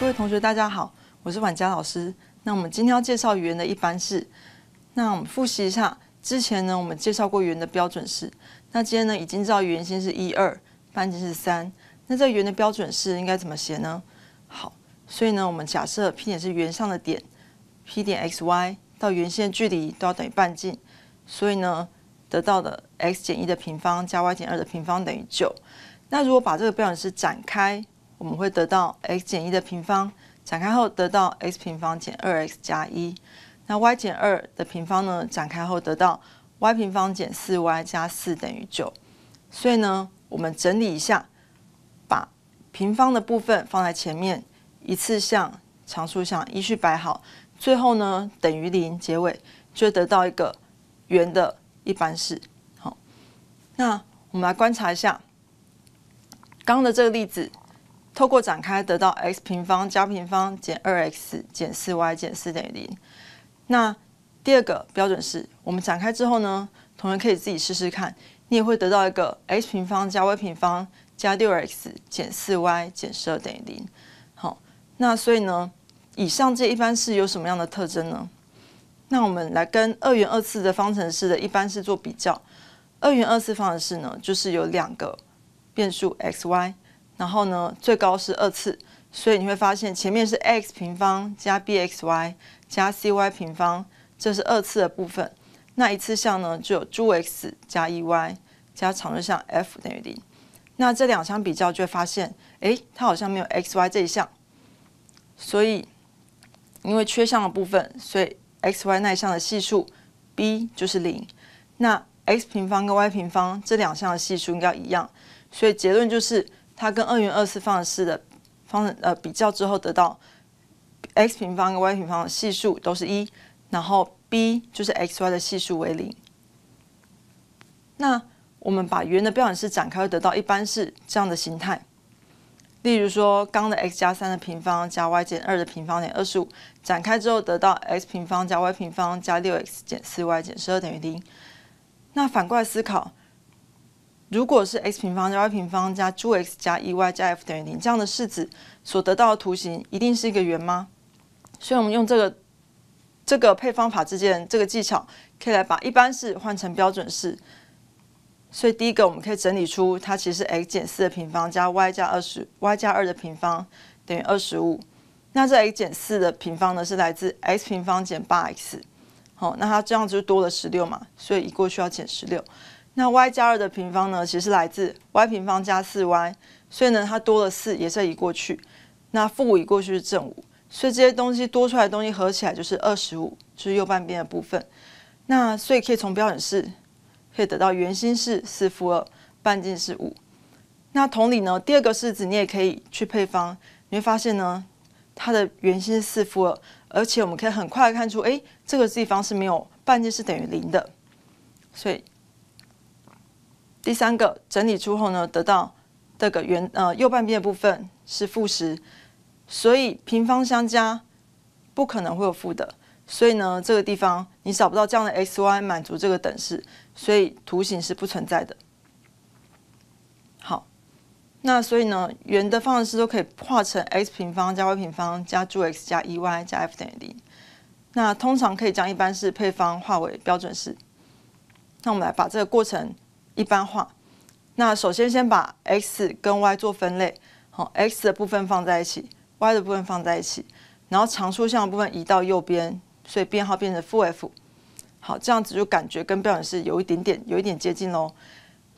各位同学，大家好，我是婉佳老师。那我们今天要介绍圆的一般式。那我们复习一下，之前呢，我们介绍过圆的标准式。那今天呢，已经知道圆心是一二，半径是三。那这个圆的标准式应该怎么写呢？好，所以呢，我们假设 P 点是圆上的点，P 点 (x, y) 到圆心距离都要等于半径，所以呢，得到的 x 减一的平方加 y 减二的平方等于九。那如果把这个标准式展开。我们会得到 x 减一的平方展开后得到 x 平方减二 x 加一，那 y 减二的平方呢展开后得到 y 平方减四 y 加四等于九，所以呢我们整理一下，把平方的部分放在前面，一次项、常数项依序摆好，最后呢等于零结尾，就得到一个圆的一般式。好，那我们来观察一下刚刚的这个例子。透过展开得到 x 平方加平方减二 x 减四 y 减四等于零。那第二个标准是我们展开之后呢，同学可以自己试试看，你也会得到一个 x 平方加 y 平方加六 x 减四 y 减十二等于零。好，那所以呢，以上这一般式有什么样的特征呢？那我们来跟二元二次的方程式的一般式做比较，二元二次方程式呢，就是有两个变数 x、y。然后呢，最高是二次，所以你会发现前面是 x 平方加 bxy 加 cy 平方，这是二次的部分。那一次项呢，就有 gx 加 ey 加常数项 f 等于零。那这两相比较就会发现，哎，它好像没有 xy 这一项，所以因为缺项的部分，所以 xy 那一项的系数 b 就是零。那 x 平方跟 y 平方这两项的系数应该一样，所以结论就是。它跟二元二次方程式的方呃比较之后，得到 x 平方跟 y 平方的系数都是一，然后 b 就是 xy 的系数为零。那我们把圆的标准式展开，会得到一般式这样的形态。例如说，刚的 x 加三的平方加 y 减二的平方于二十五展开之后，得到 x 平方加 y 平方加六 x 减四 y 减十二等于零。那反过来思考。如果是 x 平方加 y 平方加 g x 加 e y 加 f 等于零这样的式子，所得到的图形一定是一个圆吗？所以我们用这个这个配方法之间这个技巧，可以来把一般式换成标准式。所以第一个我们可以整理出它其实是 x 减四的平方加 y 加二十 y 加二的平方等于二十五。那这 x 减四的平方呢是来自 x 平方减八 x，好，那它这样就多了十六嘛，所以一过去要减十六。那 y 加二的平方呢，其实来自 y 平方加四 y，所以呢它多了四，也是移过去。那负五移过去是正五，所以这些东西多出来的东西合起来就是二十五，就是右半边的部分。那所以可以从标准式可以得到圆心是四负二，半径是五。那同理呢，第二个式子你也可以去配方，你会发现呢，它的圆心是四负二，而且我们可以很快看出，哎，这个地方是没有半径是等于零的，所以。第三个整理出后呢，得到这个圆呃右半边的部分是负十，所以平方相加不可能会有负的，所以呢这个地方你找不到这样的 x y 满足这个等式，所以图形是不存在的。好，那所以呢圆的方程式都可以化成 x 平方加 y 平方加助 x 加 e y 加 f 等于零，那通常可以将一般式配方化为标准式，那我们来把这个过程。一般化，那首先先把 x 跟 y 做分类，好，x 的部分放在一起，y 的部分放在一起，然后常数项的部分移到右边，所以编号变成负 f，好，这样子就感觉跟标准式有一点点有一点接近喽。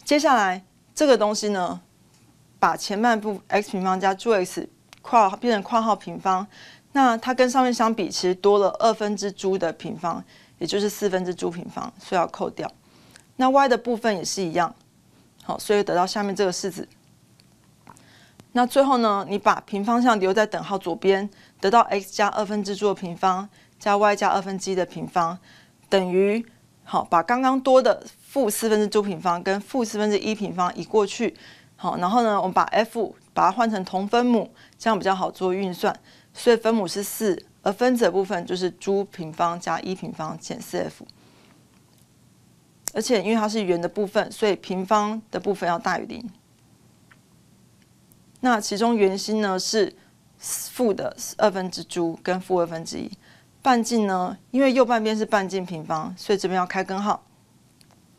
接下来这个东西呢，把前半部 x 平方加 z x 括变成括号平方，那它跟上面相比其实多了二分之 z 的平方，也就是四分之 z 平方，所以要扣掉。那 y 的部分也是一样，好，所以得到下面这个式子。那最后呢，你把平方向留在等号左边，得到 x 加二分之 z 的平方加 y 加二分之一的平方等于，好，把刚刚多的负四分之 z 平方跟负四分之一平方移过去，好，然后呢，我们把 f 把它换成同分母，这样比较好做运算。所以分母是四，而分子部分就是 z 平方加一平方减四 f。而且因为它是圆的部分，所以平方的部分要大于零。那其中圆心呢是负的二分之株跟负二分之一，半径呢，因为右半边是半径平方，所以这边要开根号。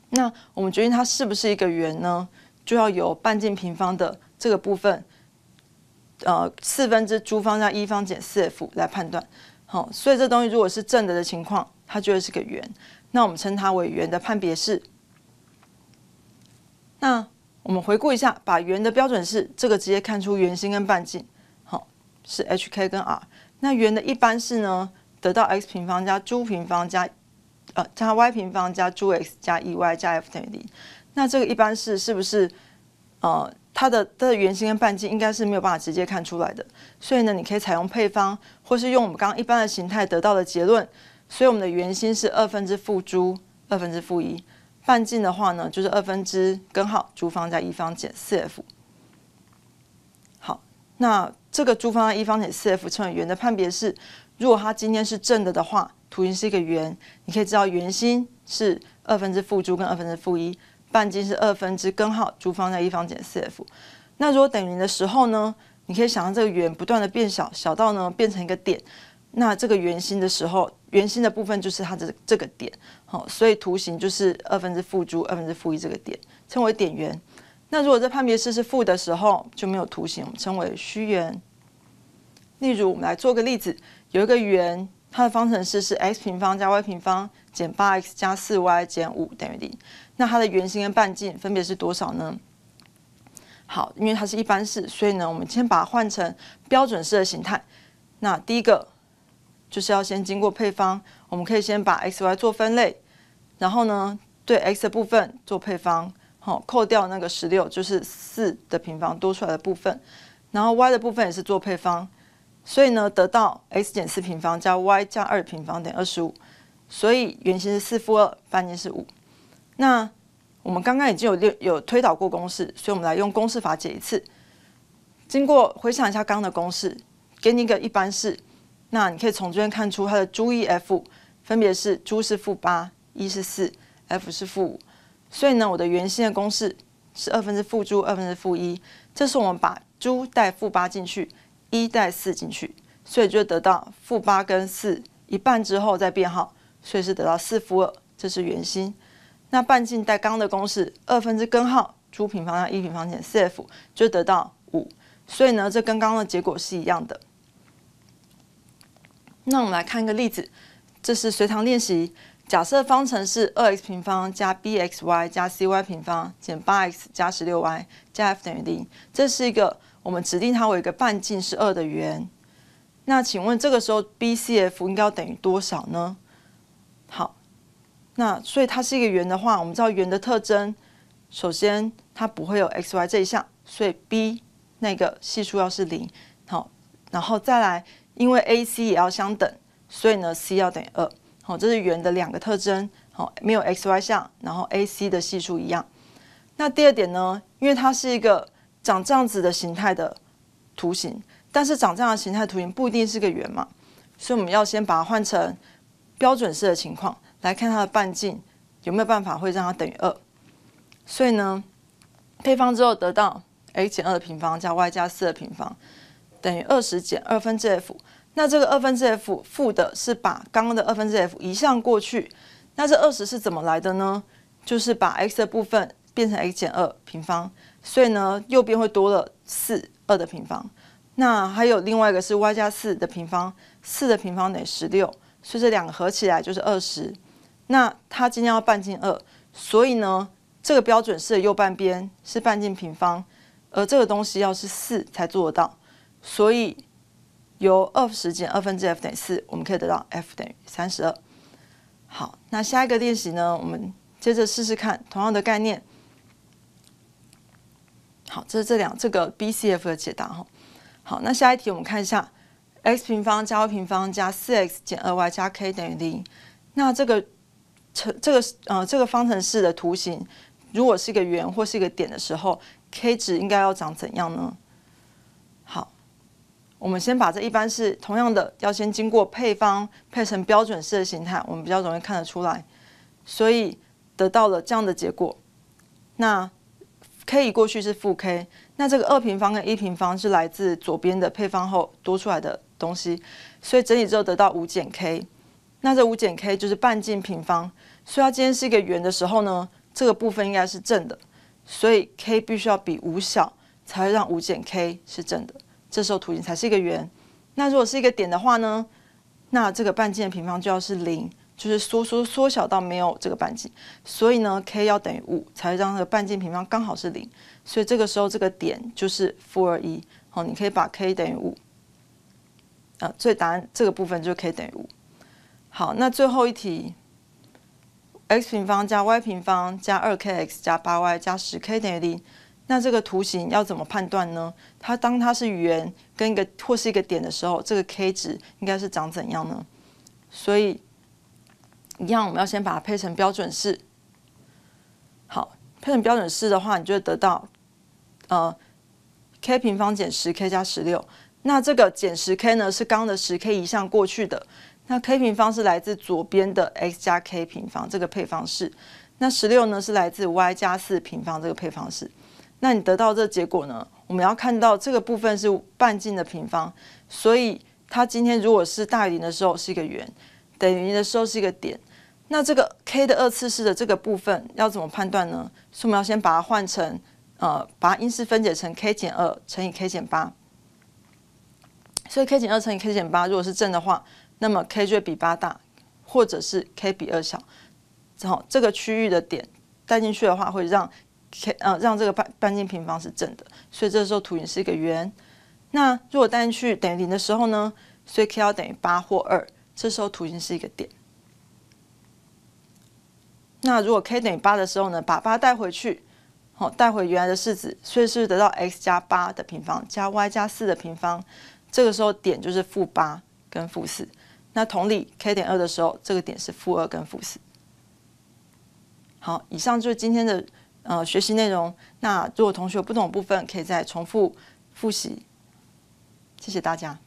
那我们决定它是不是一个圆呢，就要由半径平方的这个部分，呃，四分之株方加一方减四 f 来判断。好，所以这东西如果是正的的情况。它就是个圆，那我们称它为圆的判别式。那我们回顾一下，把圆的标准式，这个直接看出圆心跟半径，好，是 h、k 跟 r。那圆的一般式呢，得到 x 平方加 z 平方加，呃，加 y 平方加 zx 加 ey 加 f 等于零。那这个一般式是不是，呃，它的它的圆心跟半径应该是没有办法直接看出来的，所以呢，你可以采用配方，或是用我们刚刚一般的形态得到的结论。所以我们的圆心是二分之负珠，二分之负一，半径的话呢，就是二分之根号珠方加一方减四 f。好，那这个珠方加一方减四 f 乘以圆的判别式，如果它今天是正的的话，图形是一个圆。你可以知道圆心是二分之负珠跟二分之负一，半径是二分之根号珠方加一方减四 f。那如果等于零的时候呢，你可以想象这个圆不断的变小，小到呢变成一个点。那这个圆心的时候，圆心的部分就是它的这个点，好，所以图形就是二分之负珠、二分之负一这个点，称为点圆。那如果这判别式是负的时候，就没有图形，我们称为虚圆。例如，我们来做个例子，有一个圆，它的方程式是 x 平方加 y 平方减八 x 加四 y 减五等于零。那它的圆心跟半径分别是多少呢？好，因为它是一般式，所以呢，我们先把它换成标准式的形态。那第一个。就是要先经过配方，我们可以先把 x y 做分类，然后呢，对 x 的部分做配方，好，扣掉那个十六就是四的平方多出来的部分，然后 y 的部分也是做配方，所以呢，得到 x 减四平方加 y 加二平方等于二十五，所以原先是四负二，半径是五。那我们刚刚已经有有推导过公式，所以我们来用公式法解一次。经过回想一下刚刚的公式，给你一个一般式。那你可以从这边看出，它的朱一 f 分别是朱是负八，一是四，f 是负五，所以呢，我的圆心的公式是二分之负朱二分之负一，这是我们把朱带负八进去，一带四进去，所以就得到负八跟四一半之后再变号，所以是得到四负二，这是圆心。那半径带刚的公式二分之根号朱平方加一平方减四 f 就得到五，所以呢，这跟刚刚的结果是一样的。那我们来看一个例子，这是随堂练习。假设方程是二 x 平方加 bxy 加 cy 平方减八 x 加十六 y 加 f 等于零，这是一个我们指定它为一个半径是二的圆。那请问这个时候 b、c、f 应该要等于多少呢？好，那所以它是一个圆的话，我们知道圆的特征，首先它不会有 xy 这一项，所以 b 那个系数要是零。好，然后再来。因为 a、c 也要相等，所以呢，c 要等于二。好，这是圆的两个特征。好，没有 x、y 项，然后 a、c 的系数一样。那第二点呢？因为它是一个长这样子的形态的图形，但是长这样的形态图形不一定是个圆嘛，所以我们要先把它换成标准式的情况来看它的半径有没有办法会让它等于二。所以呢，配方之后得到 x 减二的平方加 y 加四的平方。等于二十减二分之 f，那这个二分之 f 负的是把刚刚的二分之 f 移向过去，那这二十是怎么来的呢？就是把 x 的部分变成 x 减二平方，所以呢右边会多了四二的平方，那还有另外一个是 y 加四的平方，四的平方等于十六，所以这两个合起来就是二十。那它今天要半径二，所以呢这个标准式右半边是半径平方，而这个东西要是四才做得到。所以由二十减二分之 f 等于四，我们可以得到 f 等于三十二。好，那下一个练习呢？我们接着试试看同样的概念。好，这是这两这个 B、C、F 的解答哈。好，那下一题我们看一下 x 平方加 y 平方加四 x 减二 y 加 k 等于零。那这个成这个呃这个方程式的图形，如果是一个圆或是一个点的时候，k 值应该要长怎样呢？我们先把这一般是同样的，要先经过配方配成标准式的形态，我们比较容易看得出来，所以得到了这样的结果。那 k 过去是负 k，那这个二平方跟一平方是来自左边的配方后多出来的东西，所以整理之后得到五减 k。那这五减 k 就是半径平方，所以它今天是一个圆的时候呢，这个部分应该是正的，所以 k 必须要比五小，才会让五减 k 是正的。这时候图形才是一个圆，那如果是一个点的话呢？那这个半径的平方就要是零，就是缩缩缩小到没有这个半径，所以呢，k 要等于五，才会让它的半径平方刚好是零，所以这个时候这个点就是负二一。好，你可以把 k 等于五，啊，所以答案这个部分就 k 等于五。好，那最后一题，x 平方加 y 平方加二 kx 加八 y 加十 k 等于零。那这个图形要怎么判断呢？它当它是圆跟一个或是一个点的时候，这个 k 值应该是长怎样呢？所以，一样我们要先把它配成标准式。好，配成标准式的话，你就得到，呃，k 平方减十 k 加十六。那这个减十 k 呢，是刚的十 k 移项过去的。那 k 平方是来自左边的 x 加 k 平方这个配方式，那十六呢是来自 y 加四平方这个配方式。那你得到这结果呢？我们要看到这个部分是半径的平方，所以它今天如果是大于零的时候是一个圆，等于零的时候是一个点。那这个 k 的二次式的这个部分要怎么判断呢？我们要先把它换成，呃，把它因式分解成 k 减二乘以 k 减八。所以 k 减二乘以 k 减八如果是正的话，那么 k 就比八大，或者是 k 比二小。然后这个区域的点带进去的话会让。k 呃，让这个半半径平方是正的，所以这时候图形是一个圆。那如果带去等于零的时候呢，所以 k 要等于八或二，这时候图形是一个点。那如果 k 等于八的时候呢，把八带回去，好，带回原来的式子，所以是得到 x 加八的平方加 y 加四的平方。这个时候点就是负八跟负四。那同理，k 等于二的时候，这个点是负二跟负四。好，以上就是今天的。呃，学习内容。那如果同学有不懂的部分，可以再重复复习。谢谢大家。